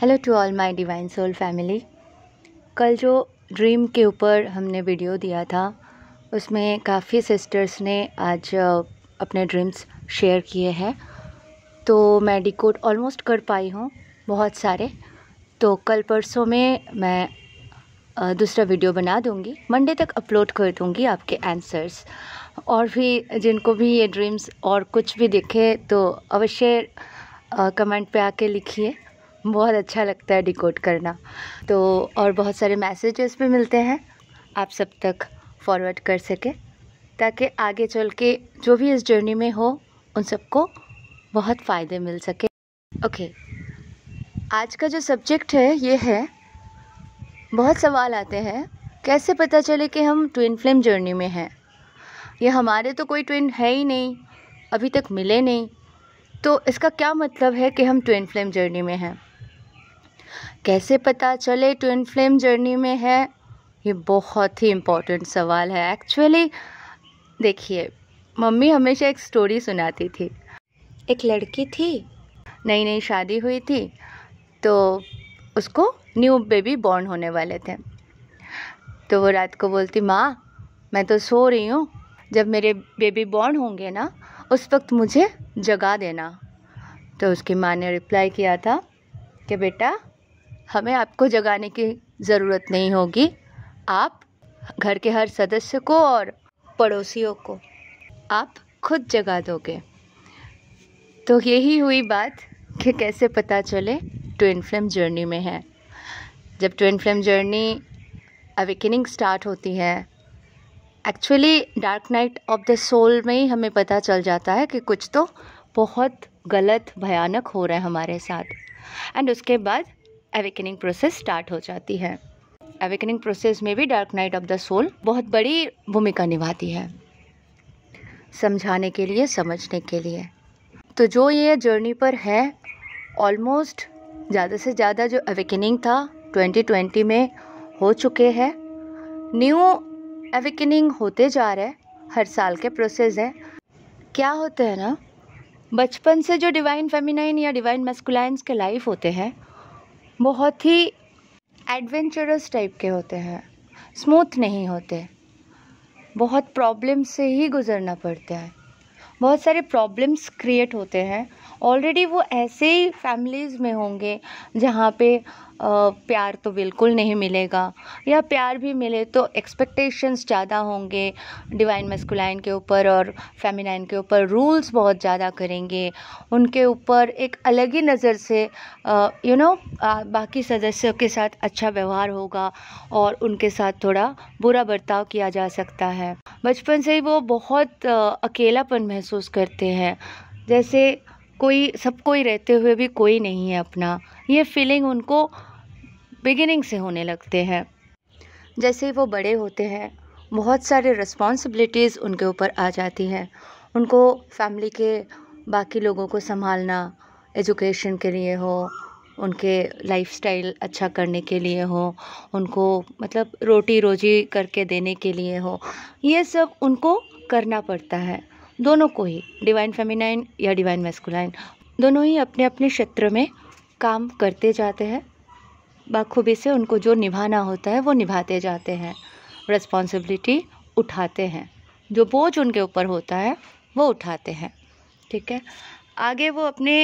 Hello to all my divine soul family कल जो dream के ऊपर हमने वीडियो दिया था उसमें काफ़ी सिस्टर्स ने आज अपने ड्रीम्स शेयर किए हैं तो मैं डिकोड ऑलमोस्ट कर पाई हूँ बहुत सारे तो कल परसों में मैं दूसरा वीडियो बना दूँगी मंडे तक अपलोड कर दूँगी आपके आंसर्स और भी जिनको भी ये ड्रीम्स और कुछ भी दिखे तो अवश्य कमेंट पे आके लिखिए बहुत अच्छा लगता है डिकोड करना तो और बहुत सारे मैसेजेस भी मिलते हैं आप सब तक फॉरवर्ड कर सके ताकि आगे चल के जो भी इस जर्नी में हो उन सबको बहुत फ़ायदे मिल सके ओके आज का जो सब्जेक्ट है ये है बहुत सवाल आते हैं कैसे पता चले कि हम ट्विन फ्लेम जर्नी में हैं ये हमारे तो कोई ट्विन है ही नहीं अभी तक मिले नहीं तो इसका क्या मतलब है कि हम ट्विन फ्लेम जर्नी में हैं कैसे पता चले ट्विन फ्लेम जर्नी में है ये बहुत ही इम्पोर्टेंट सवाल है एक्चुअली देखिए मम्मी हमेशा एक स्टोरी सुनाती थी एक लड़की थी नई नई शादी हुई थी तो उसको न्यू बेबी बॉर्न होने वाले थे तो वो रात को बोलती माँ मैं तो सो रही हूँ जब मेरे बेबी बॉर्न होंगे ना उस वक्त मुझे जगा देना तो उसकी माँ ने रिप्लाई किया था कि बेटा हमें आपको जगाने की ज़रूरत नहीं होगी आप घर के हर सदस्य को और पड़ोसियों को आप खुद जगा दोगे तो यही हुई बात कि कैसे पता चले ट्विन फ्लेम जर्नी में है जब twin flame journey awakening start होती है actually dark night of the soul में ही हमें पता चल जाता है कि कुछ तो बहुत गलत भयानक हो रहा है हमारे साथ एंड उसके बाद अवेकनिंग प्रोसेस स्टार्ट हो जाती है अवेकनिंग प्रोसेस में भी dark night of the soul बहुत बड़ी भूमिका निभाती है समझाने के लिए समझने के लिए तो जो ये जर्नी पर है ऑलमोस्ट ज़्यादा से ज़्यादा जो अवेकनिंग था 2020 में हो चुके हैं न्यू अवेकनिंग होते जा रहे हैं हर साल के प्रोसेस हैं क्या होते हैं ना बचपन से जो डिवाइन फेमिनाइन या डिवाइन मेस्कुलाइंस के लाइफ होते हैं बहुत ही एडवेंचरस टाइप के होते हैं स्मूथ नहीं होते बहुत प्रॉब्लम से ही गुज़रना पड़ता है बहुत सारे प्रॉब्लम्स क्रिएट होते हैं ऑलरेडी वो ऐसे ही फैमिलीज़ में होंगे जहाँ पे प्यार तो बिल्कुल नहीं मिलेगा या प्यार भी मिले तो एक्सपेक्टेशंस ज़्यादा होंगे डिवाइन मस्कुलाइन के ऊपर और फेमिनाइन के ऊपर रूल्स बहुत ज़्यादा करेंगे उनके ऊपर एक अलग ही नज़र से यू नो बाकी सदस्यों के साथ अच्छा व्यवहार होगा और उनके साथ थोड़ा बुरा बर्ताव किया जा सकता है बचपन से ही वो बहुत अकेलापन महसूस करते हैं जैसे कोई सब कोई रहते हुए भी कोई नहीं है अपना ये फीलिंग उनको बिगिनिंग से होने लगते हैं जैसे वो बड़े होते हैं बहुत सारे रिस्पॉन्सिबिलिटीज़ उनके ऊपर आ जाती हैं उनको फैमिली के बाकी लोगों को संभालना एजुकेशन के लिए हो उनके लाइफस्टाइल अच्छा करने के लिए हो उनको मतलब रोटी रोजी करके देने के लिए हो ये सब उनको करना पड़ता है दोनों को ही डिवाइन फेमिनाइन या डिवाइन मेस्कुलाइन दोनों ही अपने अपने क्षेत्र में काम करते जाते हैं बाख़ूबी से उनको जो निभाना होता है वो निभाते जाते हैं रिस्पॉन्सिबिलिटी उठाते हैं जो बोझ उनके ऊपर होता है वो उठाते हैं ठीक है आगे वो अपने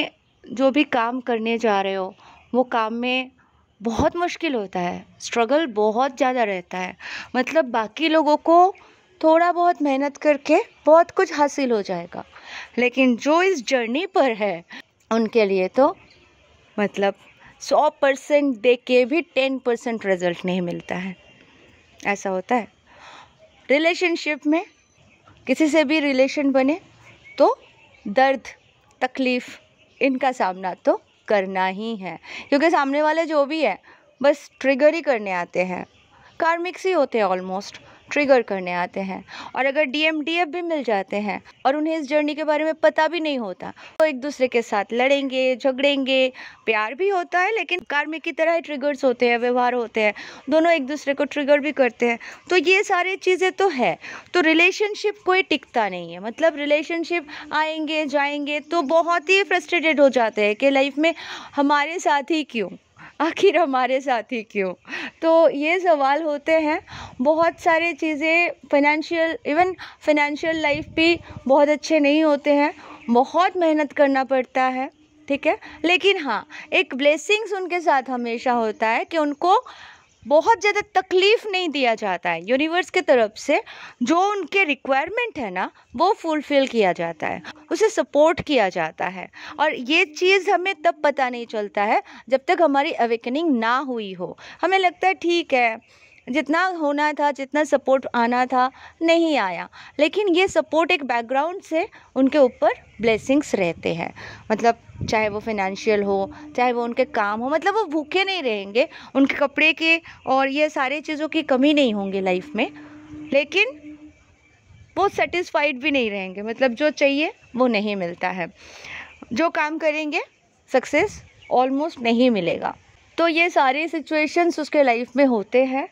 जो भी काम करने जा रहे हो वो काम में बहुत मुश्किल होता है स्ट्रगल बहुत ज़्यादा रहता है मतलब बाकी लोगों को थोड़ा बहुत मेहनत करके बहुत कुछ हासिल हो जाएगा लेकिन जो इस जर्नी पर है उनके लिए तो मतलब सौ परसेंट दे के भी टेन परसेंट रिजल्ट नहीं मिलता है ऐसा होता है रिलेशनशिप में किसी से भी रिलेशन बने तो दर्द तकलीफ़ इनका सामना तो करना ही है क्योंकि सामने वाले जो भी है बस ट्रिगर ही करने आते हैं कार्मिक्स ही होते हैं ऑलमोस्ट ट्रिगर करने आते हैं और अगर डी एम डी एफ भी मिल जाते हैं और उन्हें इस जर्नी के बारे में पता भी नहीं होता तो एक दूसरे के साथ लड़ेंगे झगड़ेंगे प्यार भी होता है लेकिन कार्मिक की तरह ही ट्रिगर्स होते हैं व्यवहार होते हैं दोनों एक दूसरे को ट्रिगर भी करते हैं तो ये सारी चीज़ें तो है तो रिलेशनशिप कोई टिकता नहीं है मतलब रिलेशनशिप आएंगे जाएंगे तो बहुत ही फ्रस्ट्रेटेड हो जाते हैं कि लाइफ में हमारे साथ ही क्यों आखिर हमारे साथ ही क्यों तो ये सवाल होते हैं बहुत सारे चीज़ें फाइनेंशियल इवन फाइनेंशियल लाइफ भी बहुत अच्छे नहीं होते हैं बहुत मेहनत करना पड़ता है ठीक है लेकिन हाँ एक ब्लेसिंग्स उनके साथ हमेशा होता है कि उनको बहुत ज़्यादा तकलीफ़ नहीं दिया जाता है यूनिवर्स के तरफ से जो उनके रिक्वायरमेंट है ना वो फुलफ़िल किया जाता है उसे सपोर्ट किया जाता है और ये चीज़ हमें तब पता नहीं चलता है जब तक हमारी अवेकनिंग ना हुई हो हमें लगता है ठीक है जितना होना था जितना सपोर्ट आना था नहीं आया लेकिन ये सपोर्ट एक बैकग्राउंड से उनके ऊपर ब्लेसिंग्स रहते हैं मतलब चाहे वो फिनेंशियल हो चाहे वो उनके काम हो मतलब वो भूखे नहीं रहेंगे उनके कपड़े के और ये सारे चीज़ों की कमी नहीं होंगी लाइफ में लेकिन वो सेटिस्फाइड भी नहीं रहेंगे मतलब जो चाहिए वो नहीं मिलता है जो काम करेंगे सक्सेस ऑलमोस्ट नहीं मिलेगा तो ये सारे सिचुएशंस उसके लाइफ में होते हैं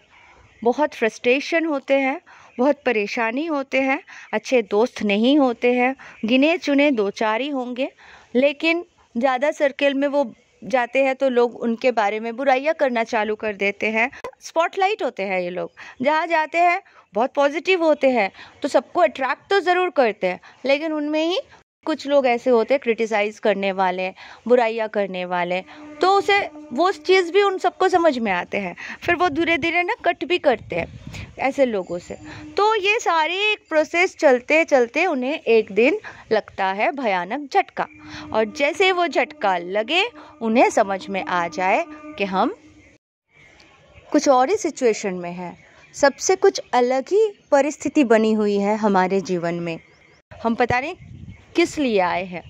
बहुत फ्रस्ट्रेशन होते हैं बहुत परेशानी होते हैं अच्छे दोस्त नहीं होते हैं गिने चुने दो चार ही होंगे लेकिन ज़्यादा सर्कल में वो जाते हैं तो लोग उनके बारे में बुराइयाँ करना चालू कर देते हैं स्पॉटलाइट होते हैं ये लोग जहाँ जाते हैं बहुत पॉजिटिव होते हैं तो सबको अट्रैक्ट तो ज़रूर करते हैं लेकिन उनमें ही कुछ लोग ऐसे होते हैं क्रिटिसाइज करने वाले बुराइयाँ करने वाले तो उसे वो चीज़ भी उन सबको समझ में आते हैं फिर वो धीरे धीरे ना कट भी करते हैं ऐसे लोगों से तो ये सारे एक प्रोसेस चलते चलते उन्हें एक दिन लगता है भयानक झटका और जैसे वो झटका लगे उन्हें समझ में आ जाए कि हम कुछ और ही सिचुएशन में हैं सबसे कुछ अलग ही परिस्थिति बनी हुई है हमारे जीवन में हम पता नहीं किस लिए आए हैं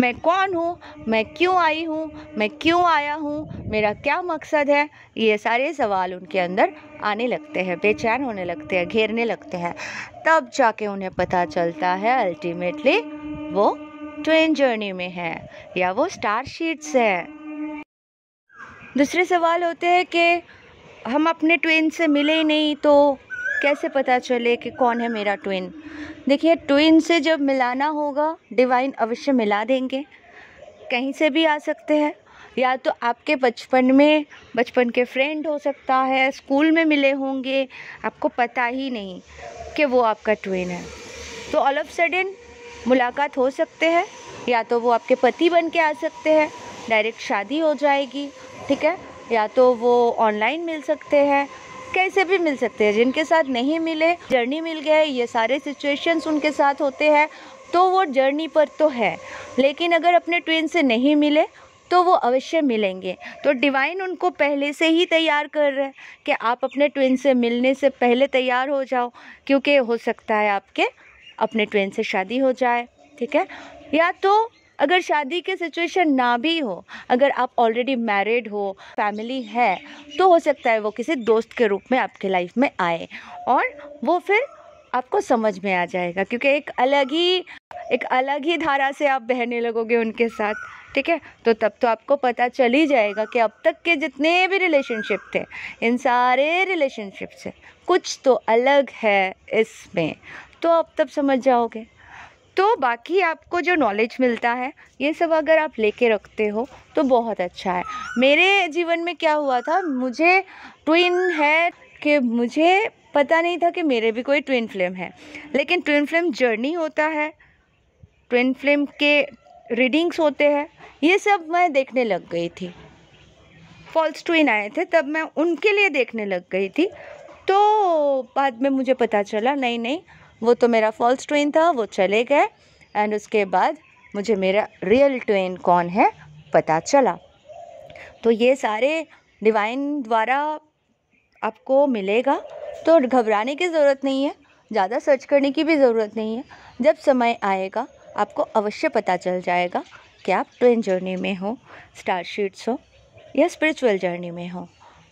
मैं कौन हूँ मैं क्यों आई हूँ मैं क्यों आया हूँ मेरा क्या मकसद है ये सारे सवाल उनके अंदर आने लगते हैं बेचैन होने लगते हैं घेरने लगते हैं तब जाके उन्हें पता चलता है अल्टीमेटली वो ट्रेन जर्नी में है या वो स्टार शीट्स हैं दूसरे सवाल होते हैं कि हम अपने ट्रेन से मिले ही नहीं तो कैसे पता चले कि कौन है मेरा ट्विन देखिए ट्विन से जब मिलाना होगा डिवाइन अवश्य मिला देंगे कहीं से भी आ सकते हैं या तो आपके बचपन में बचपन के फ्रेंड हो सकता है स्कूल में मिले होंगे आपको पता ही नहीं कि वो आपका ट्विन है तो ऑल ऑफ सडन मुलाकात हो सकते हैं या तो वो आपके पति बन के आ सकते हैं डायरेक्ट शादी हो जाएगी ठीक है या तो वो ऑनलाइन मिल सकते हैं कैसे भी मिल सकते हैं जिनके साथ नहीं मिले जर्नी मिल गए ये सारे सिचुएशंस उनके साथ होते हैं तो वो जर्नी पर तो है लेकिन अगर अपने ट्विन से नहीं मिले तो वो अवश्य मिलेंगे तो डिवाइन उनको पहले से ही तैयार कर रहे हैं कि आप अपने ट्विन से मिलने से पहले तैयार हो जाओ क्योंकि हो सकता है आपके अपने ट्विन से शादी हो जाए ठीक है या तो अगर शादी के सिचुएशन ना भी हो अगर आप ऑलरेडी मैरिड हो फैमिली है तो हो सकता है वो किसी दोस्त के रूप में आपके लाइफ में आए और वो फिर आपको समझ में आ जाएगा क्योंकि एक अलग ही एक अलग ही धारा से आप बहने लगोगे उनके साथ ठीक है तो तब तो आपको पता चल ही जाएगा कि अब तक के जितने भी रिलेशनशिप थे इन सारे रिलेशनशिप से कुछ तो अलग है इसमें तो आप तब समझ जाओगे तो बाकी आपको जो नॉलेज मिलता है ये सब अगर आप लेके रखते हो तो बहुत अच्छा है मेरे जीवन में क्या हुआ था मुझे ट्विन है कि मुझे पता नहीं था कि मेरे भी कोई ट्विन फ्लेम है लेकिन ट्विन फ्लेम जर्नी होता है ट्विन फ्लेम के रीडिंग्स होते हैं ये सब मैं देखने लग गई थी फॉल्स ट्विन आए थे तब मैं उनके लिए देखने लग गई थी तो बाद में मुझे पता चला नहीं नहीं वो तो मेरा फॉल्स ट्वेन था वो चले गए एंड उसके बाद मुझे मेरा रियल ट्वेन कौन है पता चला तो ये सारे डिवाइन द्वारा आपको मिलेगा तो घबराने की ज़रूरत नहीं है ज़्यादा सर्च करने की भी ज़रूरत नहीं है जब समय आएगा आपको अवश्य पता चल जाएगा कि आप ट्वेन जर्नी में हो स्टार शीट्स हो या स्पिरिचुअल जर्नी में हो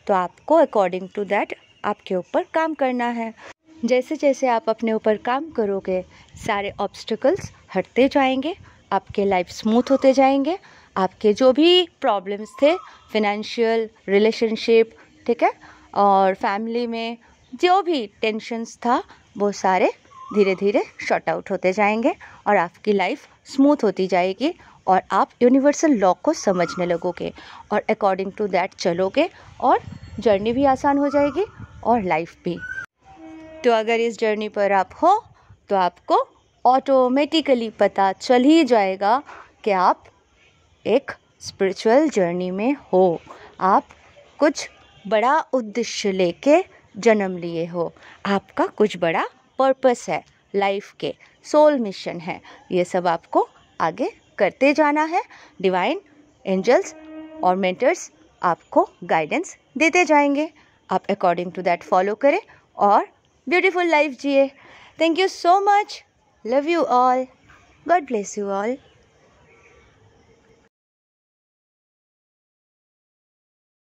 तो आपको अकॉर्डिंग टू दैट आपके ऊपर काम करना है जैसे जैसे आप अपने ऊपर काम करोगे सारे ऑब्स्टिकल्स हटते जाएंगे आपके लाइफ स्मूथ होते जाएंगे आपके जो भी प्रॉब्लम्स थे फिनेंशियल रिलेशनशिप ठीक है और फैमिली में जो भी टेंशंस था वो सारे धीरे धीरे शॉर्ट आउट होते जाएंगे और आपकी लाइफ स्मूथ होती जाएगी और आप यूनिवर्सल लॉ को समझने लगोगे और अकॉर्डिंग टू दैट चलोगे और जर्नी भी आसान हो जाएगी और लाइफ भी तो अगर इस जर्नी पर आप हो तो आपको ऑटोमेटिकली पता चल ही जाएगा कि आप एक स्पिरिचुअल जर्नी में हो आप कुछ बड़ा उद्देश्य लेके जन्म लिए हो आपका कुछ बड़ा पर्पस है लाइफ के सोल मिशन है ये सब आपको आगे करते जाना है डिवाइन एंजल्स और मेंटर्स आपको गाइडेंस देते जाएंगे आप अकॉर्डिंग टू दैट फॉलो करें और beautiful life, GA. Thank you so much. Love you all. God bless you all.